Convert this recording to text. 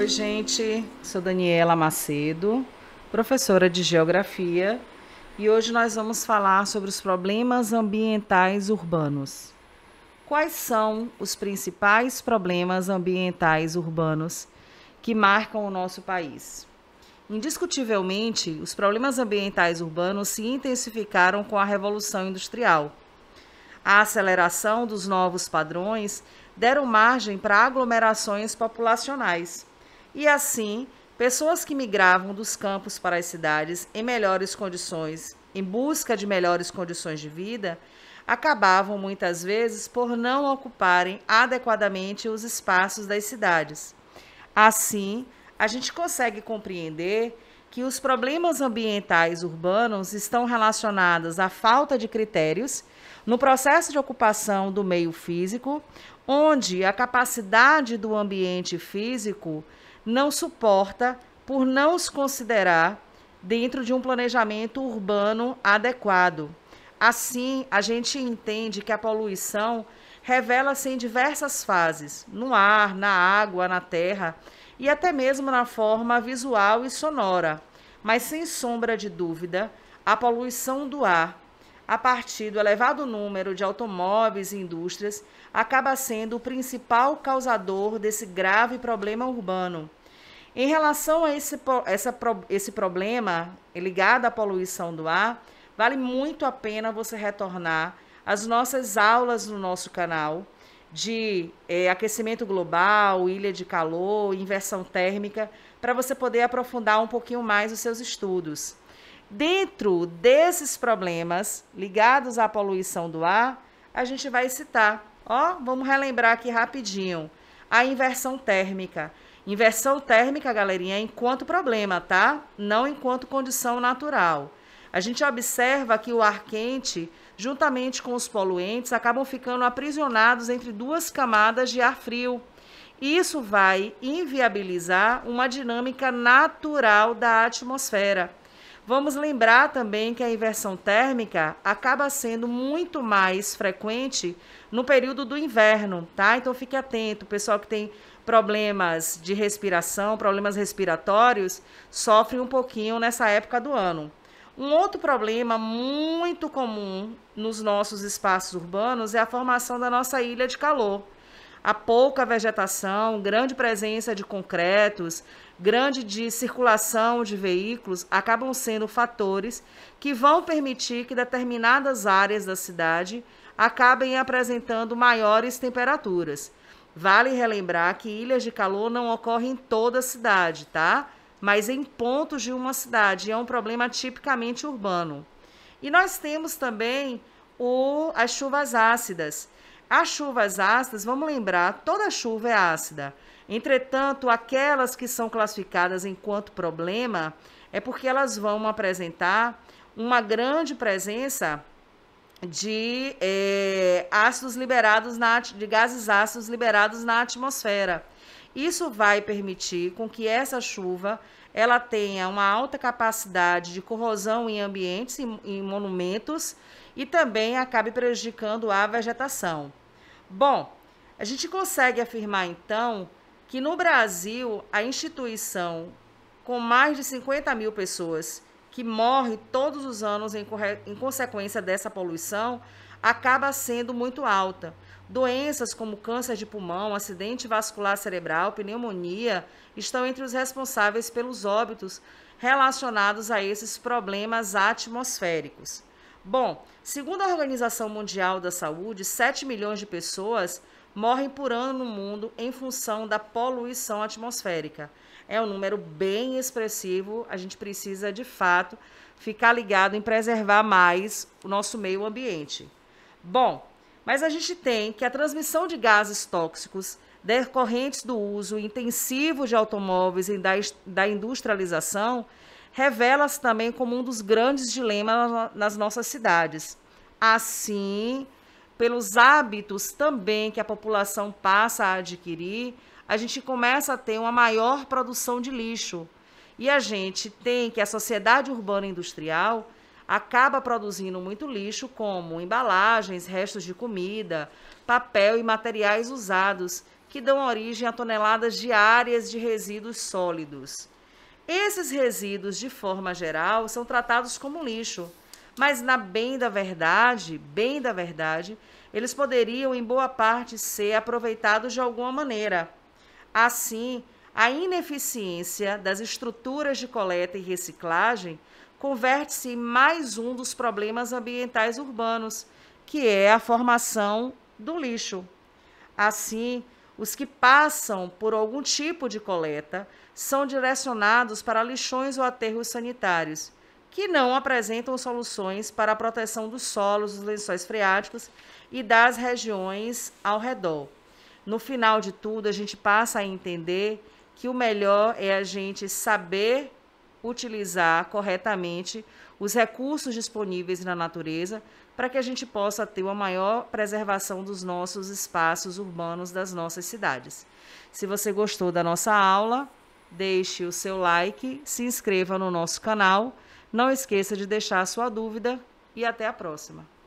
Oi, gente. Sou Daniela Macedo, professora de Geografia, e hoje nós vamos falar sobre os problemas ambientais urbanos. Quais são os principais problemas ambientais urbanos que marcam o nosso país? Indiscutivelmente, os problemas ambientais urbanos se intensificaram com a Revolução Industrial. A aceleração dos novos padrões deram margem para aglomerações populacionais e assim, pessoas que migravam dos campos para as cidades em melhores condições, em busca de melhores condições de vida, acabavam muitas vezes por não ocuparem adequadamente os espaços das cidades. Assim, a gente consegue compreender que os problemas ambientais urbanos estão relacionados à falta de critérios no processo de ocupação do meio físico, onde a capacidade do ambiente físico não suporta por não os considerar dentro de um planejamento urbano adequado. Assim, a gente entende que a poluição revela-se em diversas fases, no ar, na água, na terra e até mesmo na forma visual e sonora. Mas sem sombra de dúvida, a poluição do ar, a partir do elevado número de automóveis e indústrias, acaba sendo o principal causador desse grave problema urbano em relação a esse, essa, esse problema ligado à poluição do ar, vale muito a pena você retornar às nossas aulas no nosso canal de é, aquecimento global, ilha de calor, inversão térmica, para você poder aprofundar um pouquinho mais os seus estudos. Dentro desses problemas ligados à poluição do ar, a gente vai citar, ó, vamos relembrar aqui rapidinho, a inversão térmica. Inversão térmica, galerinha, é enquanto problema, tá? Não enquanto condição natural. A gente observa que o ar quente, juntamente com os poluentes, acabam ficando aprisionados entre duas camadas de ar frio. Isso vai inviabilizar uma dinâmica natural da atmosfera. Vamos lembrar também que a inversão térmica acaba sendo muito mais frequente no período do inverno, tá? Então fique atento, pessoal que tem problemas de respiração, problemas respiratórios, sofre um pouquinho nessa época do ano. Um outro problema muito comum nos nossos espaços urbanos é a formação da nossa ilha de calor a pouca vegetação, grande presença de concretos, grande de circulação de veículos, acabam sendo fatores que vão permitir que determinadas áreas da cidade acabem apresentando maiores temperaturas. Vale relembrar que ilhas de calor não ocorrem em toda a cidade, tá? Mas em pontos de uma cidade, é um problema tipicamente urbano. E nós temos também o, as chuvas ácidas, as chuvas ácidas, vamos lembrar, toda chuva é ácida. Entretanto, aquelas que são classificadas enquanto problema é porque elas vão apresentar uma grande presença de é, ácidos liberados na, de gases ácidos liberados na atmosfera. Isso vai permitir com que essa chuva ela tenha uma alta capacidade de corrosão em ambientes e em monumentos e também acabe prejudicando a vegetação. Bom, a gente consegue afirmar então que no Brasil a instituição com mais de 50 mil pessoas que morre todos os anos em, em consequência dessa poluição acaba sendo muito alta. Doenças como câncer de pulmão, acidente vascular cerebral, pneumonia estão entre os responsáveis pelos óbitos relacionados a esses problemas atmosféricos. Bom, segundo a Organização Mundial da Saúde, 7 milhões de pessoas morrem por ano no mundo em função da poluição atmosférica. É um número bem expressivo, a gente precisa de fato ficar ligado em preservar mais o nosso meio ambiente. Bom, mas a gente tem que a transmissão de gases tóxicos decorrentes do uso intensivo de automóveis e da, da industrialização revela-se também como um dos grandes dilemas nas nossas cidades. Assim, pelos hábitos também que a população passa a adquirir, a gente começa a ter uma maior produção de lixo. E a gente tem que a sociedade urbana industrial acaba produzindo muito lixo, como embalagens, restos de comida, papel e materiais usados, que dão origem a toneladas diárias de resíduos sólidos. Esses resíduos, de forma geral, são tratados como lixo, mas na bem da verdade, bem da verdade, eles poderiam em boa parte ser aproveitados de alguma maneira. Assim, a ineficiência das estruturas de coleta e reciclagem converte-se em mais um dos problemas ambientais urbanos, que é a formação do lixo. Assim, os que passam por algum tipo de coleta são direcionados para lixões ou aterros sanitários, que não apresentam soluções para a proteção dos solos, dos lençóis freáticos e das regiões ao redor. No final de tudo, a gente passa a entender que o melhor é a gente saber utilizar corretamente os recursos disponíveis na natureza para que a gente possa ter uma maior preservação dos nossos espaços urbanos das nossas cidades. Se você gostou da nossa aula, deixe o seu like, se inscreva no nosso canal, não esqueça de deixar a sua dúvida e até a próxima.